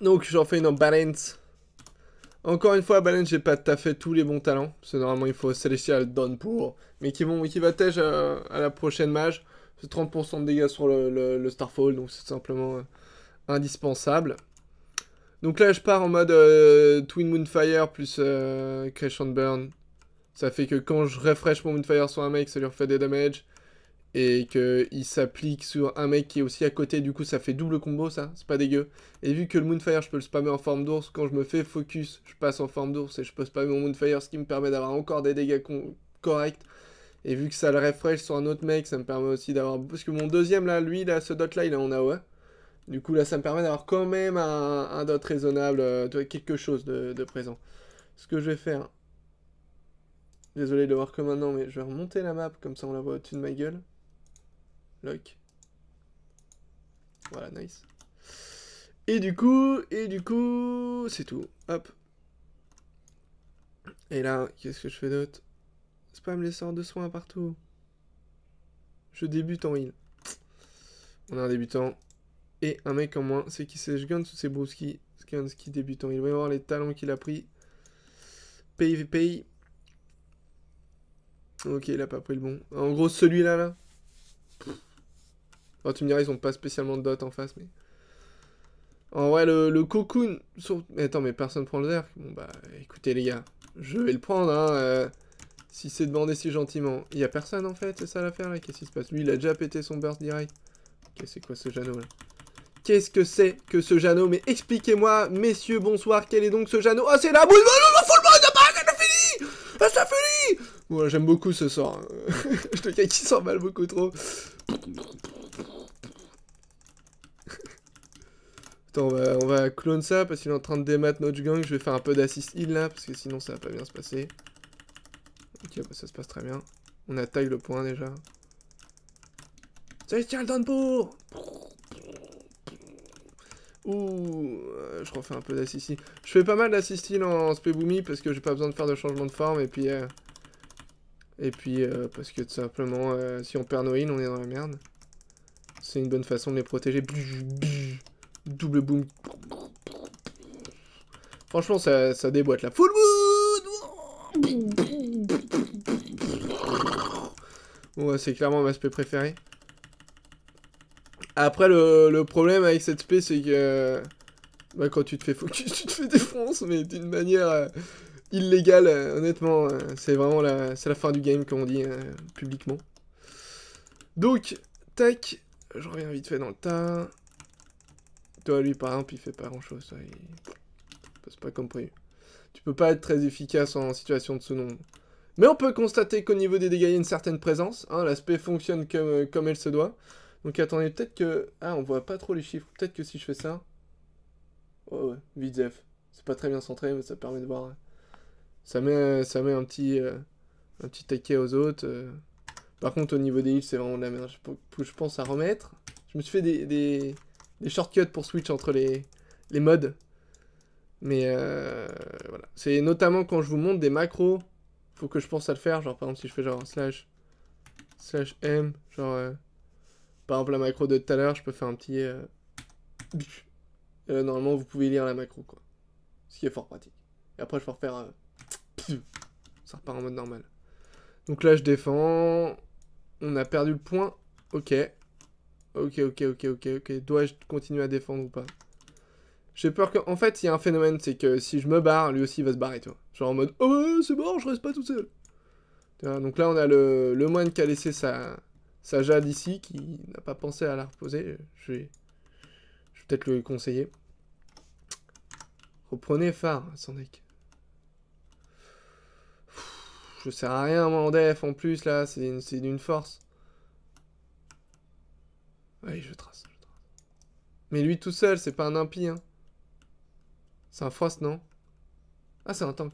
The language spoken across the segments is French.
Donc j'en fais une en balance. Encore une fois, balance, j'ai pas tout à fait tous les bons talents. Parce que normalement, il faut Celestial Dawn pour. Mais qui vont qui va à, à la prochaine mage. C'est 30% de dégâts sur le, Starfall, donc c'est simplement euh, indispensable. Donc là, je pars en mode euh, Twin Moonfire plus euh, Crescent Burn. Ça fait que quand je refresh mon Moonfire sur un mec, ça lui refait des damages et qu'il s'applique sur un mec qui est aussi à côté, du coup ça fait double combo ça, c'est pas dégueu. Et vu que le Moonfire je peux le spammer en forme d'ours, quand je me fais focus, je passe en forme d'ours et je peux spammer mon Moonfire, ce qui me permet d'avoir encore des dégâts corrects. Et vu que ça le refresh sur un autre mec, ça me permet aussi d'avoir... Parce que mon deuxième là, lui, là, ce dot là, il est en ouais. E. Du coup là ça me permet d'avoir quand même un, dot raisonnable, euh, quelque chose de, présent. Ce que je vais faire... Désolé de le voir que maintenant, mais je vais remonter la map, comme ça on la voit au-dessus de ma gueule. Lock. Voilà, nice. Et du coup, et du coup, c'est tout. Hop. Et là, qu'est-ce que je fais d'autre Spam les sorts de soins partout. Je débute en heal. On a un débutant. Et un mec en moins. C'est qui c'est gagne ou c'est Bruski ce qui débute en heal. y voir les talents qu'il a pris. Paye, paye. Ok, il a pas pris le bon. En gros, celui-là, là tu me diras, ils ont pas spécialement de dot en face, mais... En vrai, le, le cocoon... attends, mais personne prend le verre Bon, bah, écoutez, les gars. Je vais le prendre, hein. Euh, si c'est demandé si gentiment. Il y a personne, en fait, c'est ça l'affaire, là Qu'est-ce qui se passe Lui, il a déjà pété son burst direct. Ok, c'est quoi ce Jano là Qu'est-ce que c'est que ce Jano Mais expliquez-moi, messieurs, bonsoir, quel est donc ce Jano Ah, c'est la boule fini ah, ça fini Bon, j'aime beaucoup ce sort. Hein. te gars qui mal beaucoup trop. on va, on clone ça parce qu'il est en train de démat notre gang. Je vais faire un peu d'assist heal là parce que sinon ça va pas bien se passer. Ok, bah, ça se passe très bien. On attaque le point déjà. le pour Ouh, euh, je refais un peu d'assist Je fais pas mal d'assist heal en, en Boomy parce que j'ai pas besoin de faire de changement de forme et puis... Euh, et puis euh, parce que tout simplement, si on perd nos heal on est dans la merde. C'est une bonne façon de les protéger double boom. Franchement, ça, ça déboîte la full wood. Ouais, c'est clairement ma spé préférée. Après, le, problème avec cette spé, c'est que euh, bah, quand tu te fais focus, tu te fais défonce, mais d'une manière euh, illégale, euh, honnêtement. c'est vraiment la, la fin du game, comme on dit publiquement. Donc, tac, je reviens vite fait dans le tas. Toi, lui, par exemple, il fait pas grand-chose. Il... pas comme Tu peux pas être très efficace en situation de ce nom Mais on peut constater qu'au niveau des dégâts, il y a une certaine présence. Hein, l'aspect fonctionne comme, euh, comme elle se doit. Donc attendez, peut-être que... Ah, on voit pas trop les chiffres. Peut-être que si je fais ça... Oh, ouais, ouais, C'est pas très bien centré, mais ça permet de voir. Hein. Ça met, euh, ça met un petit... Euh, un petit taquet aux autres. Par contre, au niveau des heals, c'est vraiment de la merde. Je, pense à remettre. Je me suis fait des des shortcuts pour switch entre les, les modes. Mais euh, voilà. C'est notamment quand je vous montre des macros, faut que je pense à le faire. Genre, par exemple, si je fais genre slash, slash m, genre, euh, par exemple, la macro de tout à l'heure, je peux faire un petit. Euh, euh, normalement, vous pouvez lire la macro, quoi. Ce qui est fort pratique. Et après, je peux refaire. Euh, ça repart en mode normal. Donc là, je défends. On a perdu le point. Ok. Ok, ok, ok, ok, ok. Dois-je continuer à défendre ou pas J'ai peur que... en fait, il y a un phénomène, c'est que si je me barre, lui aussi il va se barrer, tu vois. Genre en mode, oh, c'est bon, je reste pas tout seul. donc là, on a le, le moine qui a laissé sa, jade ici, qui n'a pas pensé à la reposer. Je vais, peut-être le conseiller. Reprenez phare, Sandek. Je sers à rien, moi, en def, en plus, là, c'est d'une force. Oui je trace, je trace. Mais lui tout seul, c'est pas un impie, hein. C'est un frost, non Ah, c'est un tank.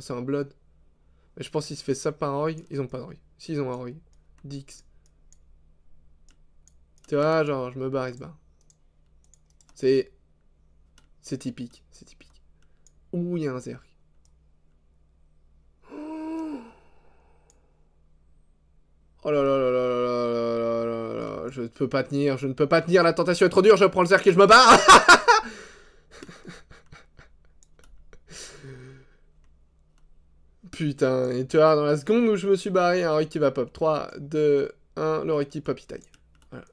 c'est un blood. Mais je pense qu'il se fait ça par un roy. Ils ont pas de roy. Si, ont un roy. Dix. Tu vois, genre, je me barre, il se barre. C'est... C'est typique, c'est typique. Ouh, il y a un zerg. Oh là là là là là là là là je ne peux pas tenir, je ne peux pas tenir, la tentation est trop dure, je prends le cercle et je me barre Putain, et tu vois, dans la seconde où je me suis barré, un qui va pop. 3, 2, 1, le Rocky pop, il taille. Voilà.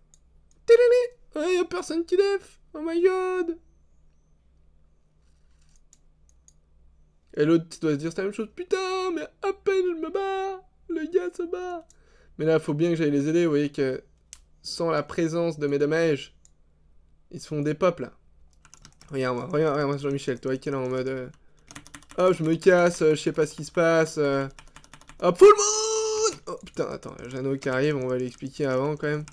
Il n'y a personne qui def Oh my god Et l'autre, tu dois se dire, c'est la même chose. Putain, mais à peine je me barre Le gars se barre mais là, faut bien que j'aille les aider. Vous voyez que sans la présence de mes dommages, ils se font des pop, là. Regarde-moi, regarde, regarde Jean-Michel, toi qui es là en mode... Hop, euh, oh, je me casse, euh, je sais pas ce qui se passe. Euh, hop, full moon Oh putain, attends, Jeannot qui arrive, on va l'expliquer avant quand même.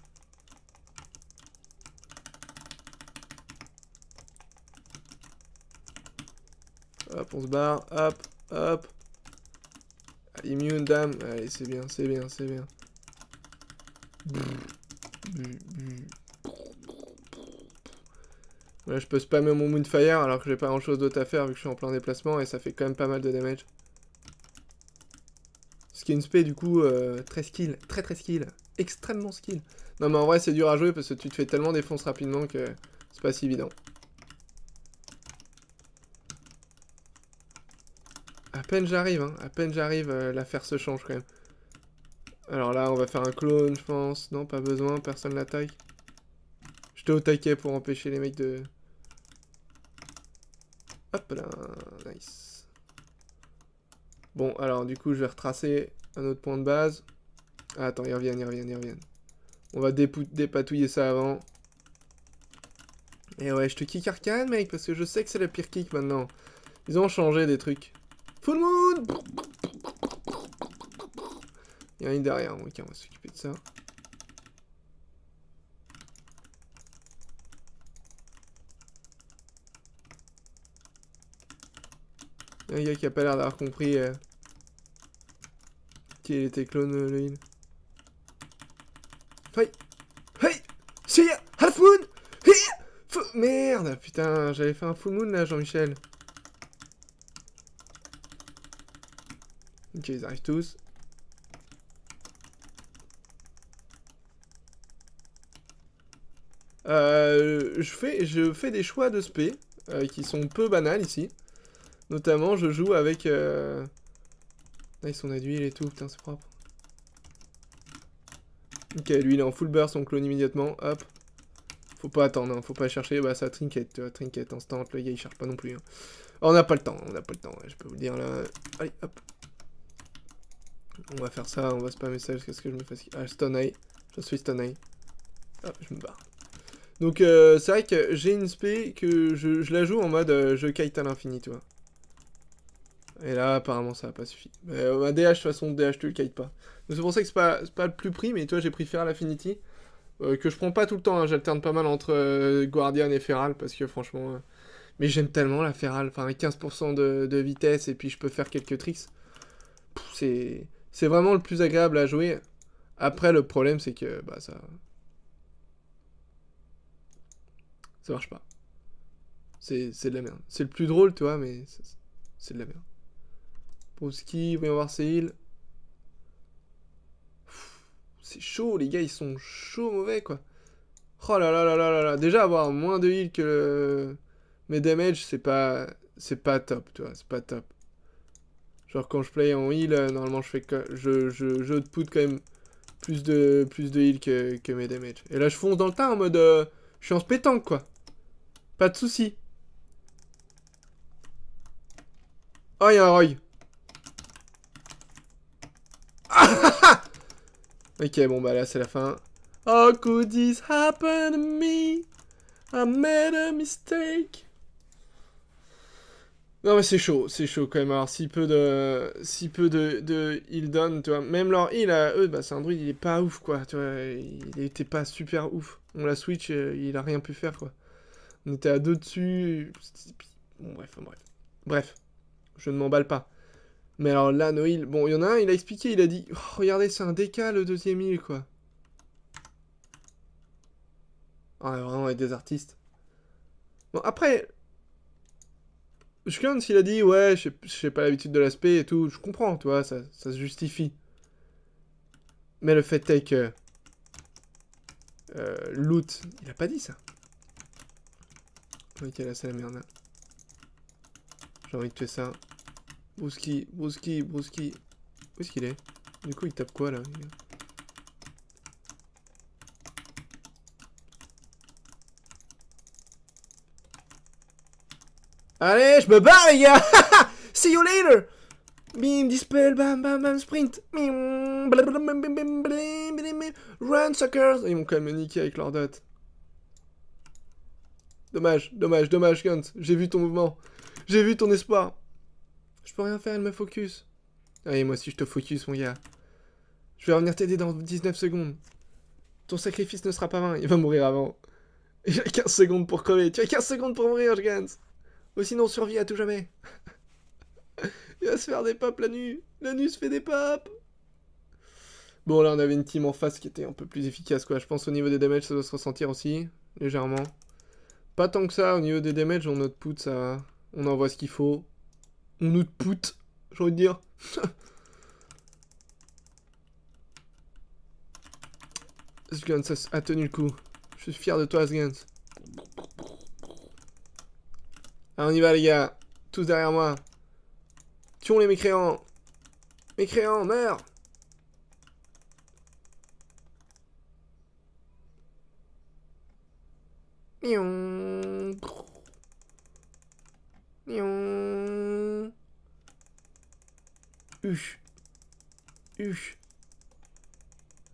Hop, on se barre, hop, hop. Immune, dame. Allez, c'est bien, c'est bien, c'est bien. Là, mm, mm. je peux spammer mon Moonfire alors que j'ai pas grand chose d'autre à faire vu que je suis en plein déplacement et ça fait quand même pas mal de damage. Ce qui est une spé du coup euh, très skill, très très skill, extrêmement skill. Non mais en vrai c'est dur à jouer parce que tu te fais tellement défoncer rapidement que c'est pas si évident. À peine j'arrive, hein, à peine j'arrive, euh, l'affaire se change quand même. Alors là, on va faire un clone, je pense. Non, pas besoin, personne l'attaque. J'étais au taquet pour empêcher les mecs de... Hop là, nice. Bon, alors du coup, je vais retracer un autre point de base. Ah, attends, ils reviennent, ils reviennent, ils reviennent. On va dépatouiller ça avant. Et eh ouais, je te kick arcane, mec, parce que je sais que c'est la pire kick maintenant. Ils ont changé des trucs. Full moon il y a derrière, ok, on va s'occuper de ça. Il y a un gars qui a pas l'air d'avoir compris ...qui euh, qu'il était clone euh, le in. Hey Hey C'est ya Half Moon hey Merde Putain, j'avais fait un full moon là, Jean-Michel. Ok, ils arrivent tous. Euh, je, fais, des choix de spé euh, qui sont peu banals ici. Notamment, je joue avec... Euh... Nice, ils sont d'huile et tout, putain, c'est propre. Ok, lui, il est en full burst, on clone immédiatement, hop. Faut pas attendre, hein, faut pas chercher, bah ça trinket, vois, trinket instant, le gars il cherche pas non plus. Hein. Oh, on n'a pas le temps, on n'a pas le temps, je peux vous le dire là. Allez, hop. On va faire ça, on va spammer ça jusqu'à ce que je me fasse... Ah, stun je suis stun Hop, je me barre. Donc euh, c'est vrai que j'ai une spé que je, la joue en mode euh, je kite à l'infini, tu vois. Et là, apparemment, ça n'a pas suffi. Bah, DH, euh, bah, de toute façon, DH, tu le kites pas. Donc c'est pour ça que c'est pas, pas le plus pris, mais toi, j'ai pris préféré Affinity, que je prends pas tout le temps, hein. j'alterne pas mal entre Guardian et Feral, parce que franchement... mais j'aime tellement la Feral, enfin, avec 15% de, de, vitesse, et puis je peux faire quelques tricks. C'est vraiment le plus agréable à jouer. Après, le problème, c'est que bah, ça, Ça marche pas. C'est de la merde. C'est le plus drôle, tu vois, mais c'est de la merde. qui voyons voir ses heals. C'est chaud, les gars, ils sont chauds mauvais, quoi. Oh là là là là là là. Déjà, avoir moins de heals que le... mes damage, c'est pas... C'est pas top, tu vois, c'est pas top. Genre, quand je play en heal, euh, normalement, je fais que... Je, je, je quand même plus de, plus de heal que, mes damage. Et là, je fonce dans le tas en mode... Euh, je suis en pétanque, quoi. Pas de souci. Oh, il y a un Roy. ok, bon, bah là, c'est la fin. Oh, could this happen to me? I made a mistake. Non mais c'est chaud, c'est chaud quand même. Alors si peu de, si peu de, de heal donne tu vois. Même leur heal a eux, bah c'est un druide, il est pas ouf quoi. Tu vois, il était pas super ouf. On l'a switch, euh, il a rien pu faire quoi. On était à deux dessus. Bon, bref, bref. Bref, je ne m'emballe pas. Mais alors là, Noil, bon, il y en a un, il a expliqué, il a dit oh, Regardez, c'est un déca le deuxième île, quoi. Ah, vraiment, avec des artistes. Bon, après, Shkun, s'il a dit Ouais, je sais pas l'habitude de l'aspect et tout, je comprends, tu vois, ça, se justifie. Mais le fait est que. Euh, Loot, il a pas dit ça. Ok, là c'est la merde. J'ai envie de tuer ça. Bruski Brouski, Brouski. Où est-ce qu'il est, Du coup, il tape quoi là Allez, je me barre les gars See you later Bim, dispel, bam, bam, bam, sprint Run, suckers Ils m'ont quand même avec leur dot. Dommage, dommage, dommage, Gantz. J'ai vu ton mouvement. J'ai vu ton espoir. Je peux rien faire, elle me focus. Allez, moi aussi, je te focus, mon gars. Je vais revenir t'aider dans 19 secondes. Ton sacrifice ne sera pas vain. Il va mourir avant. Il a 15 secondes pour crever. Tu as 15 secondes pour mourir, Gans. Ou sinon, survie à tout jamais. Il va se faire des papes la nuit. La nuit se fait des papes. Bon, là, on avait une team en face qui était un peu plus efficace, quoi. Je pense au niveau des damages, ça doit se ressentir aussi, légèrement. Pas tant que ça, au niveau des damages, on output, ça On envoie ce qu'il faut. On output, j'ai envie de dire. Asguns a tenu le coup. Je suis fier de toi, Asguns. Allez, on y va, les gars. Tous derrière moi. Tuons les mécréants. Mécréants, meurs Nyon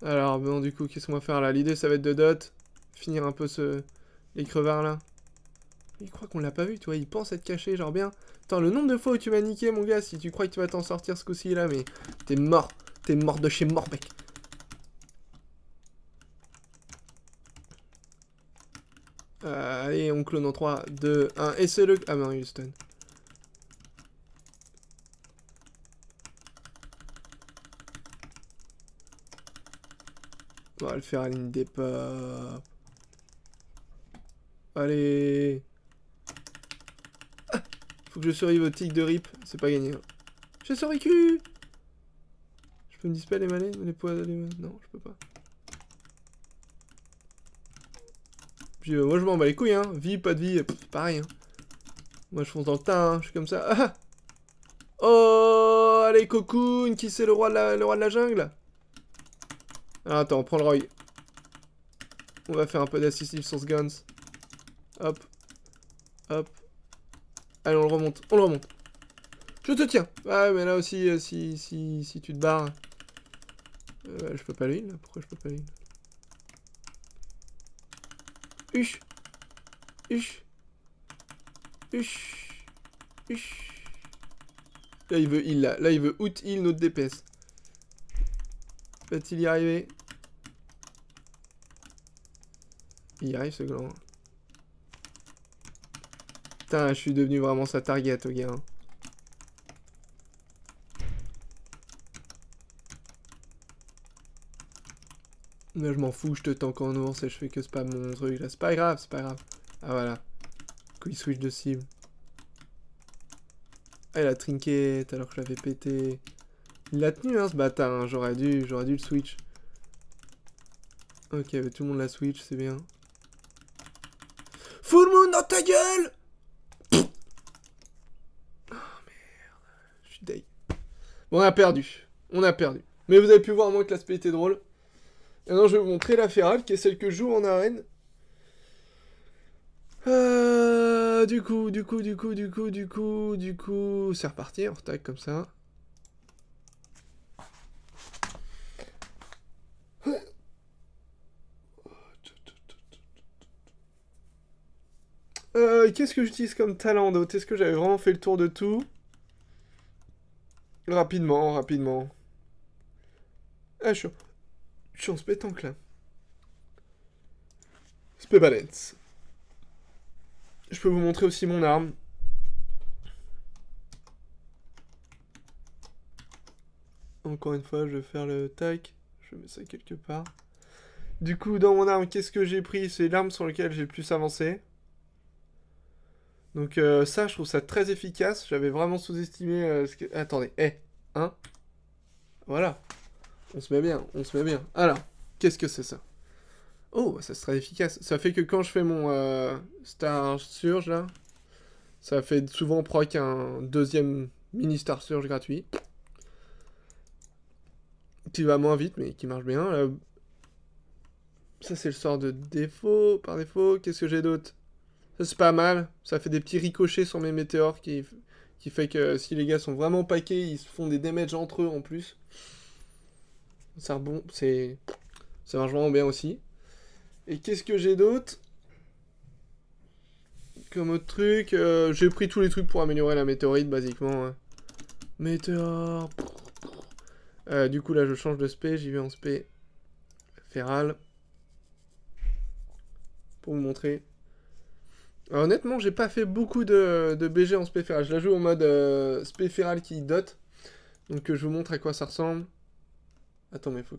Alors, bon, du coup, qu'est-ce qu'on va faire là L'idée, ça va être de dot. Finir un peu ce... les crevards là. Il croit qu'on l'a pas vu, toi, Il pense être caché, genre bien. Attends, le nombre de fois où tu m'as niqué, mon gars, si tu crois que tu vas t'en sortir ce coup-ci là, mais t'es mort. T'es mort de chez mort, mec. Euh, allez, on clone en 3, 2, 1, et c'est le... Ah ben, Houston. On va le faire à ligne Allez. Faut que je survive au tick de rip. C'est pas gagné. J'ai survécu Je peux me dispel les malais les poids Non, je peux pas. Euh, moi je m'en bats les couilles, hein. Vie, pas de vie, c'est euh, pareil. Hein. Moi je fonce dans le tas, hein, je suis comme ça. Ah, ah. oh, allez, cocoon, qui c'est le, roi de la, le roi de la jungle ah, Attends, on prend le roi, On va faire un peu d'assistive sur guns. Hop. Hop. Allez, on le remonte, on le remonte. Je te tiens. Ouais, mais là aussi, euh, si, si, si tu te barres... je peux pas l'huile, pourquoi je peux pas l'huile Huch. Huch. Huch. Huch. Là, il veut heal, là. Là, il veut out heal notre DPS. Va-t-il y arriver Il y arrive, ce grand. Putain, je suis devenu vraiment sa target, au gars. Hein. Mais je m'en fous, je te tank en ours et je fais que spam mon truc C'est pas grave, c'est pas grave. Ah voilà. il switch de cible. Ah, il a trinket alors que je l'avais pété. Il l'a tenu hein, ce bâtard, hein. j'aurais dû, j'aurais dû le switch. Ok, mais tout le monde la switch, c'est bien. Full moon dans ta gueule Oh merde, je suis dead. Bon, on a perdu, on a perdu. Mais vous avez pu voir au moins que l'aspect était drôle. Maintenant, je vais vous montrer la ferrale, qui est celle que je joue en arène. Euh, du coup, du coup, du coup, du coup, du coup, du coup, c'est reparti, on retaque comme ça. Euh, Qu'est-ce que j'utilise comme talent d'autre Est-ce que j'avais vraiment fait le tour de tout Rapidement, rapidement. Ah, chaud chance pétanque là. Spébalance. Je peux vous montrer aussi mon arme. Encore une fois, je vais faire le tac. Je mets ça quelque part. Du coup, dans mon arme, qu'est-ce que j'ai pris C'est l'arme sur laquelle j'ai le plus avancé. Donc euh, ça, je trouve ça très efficace. J'avais vraiment sous-estimé euh, ce que... Attendez, eh, Hein voilà. On se met bien, on se met bien. Alors, qu'est-ce que c'est ça Oh, ça sera efficace. Ça fait que quand je fais mon euh, Star Surge, là, ça fait souvent proc un deuxième mini Star Surge gratuit. Qui va moins vite, mais qui marche bien. Euh, ça, c'est le sort de défaut, par défaut. Qu'est-ce que j'ai d'autre Ça, c'est pas mal. Ça fait des petits ricochets sur mes météores qui, qui fait que si les gars sont vraiment paqués, ils se font des damages entre eux en plus. Ça c'est vraiment bien aussi. Et qu'est-ce que j'ai d'autre Comme autre truc, euh, j'ai pris tous les trucs pour améliorer la météorite, basiquement. Hein. Météor. Euh, du coup, là, je change de spé, j'y vais en spé feral Pour vous montrer. honnêtement, j'ai pas fait beaucoup de, BG en spé feral. Je la joue en mode euh, spé feral qui dote. Donc, je vous montre à quoi ça ressemble. Attends, mais faut que.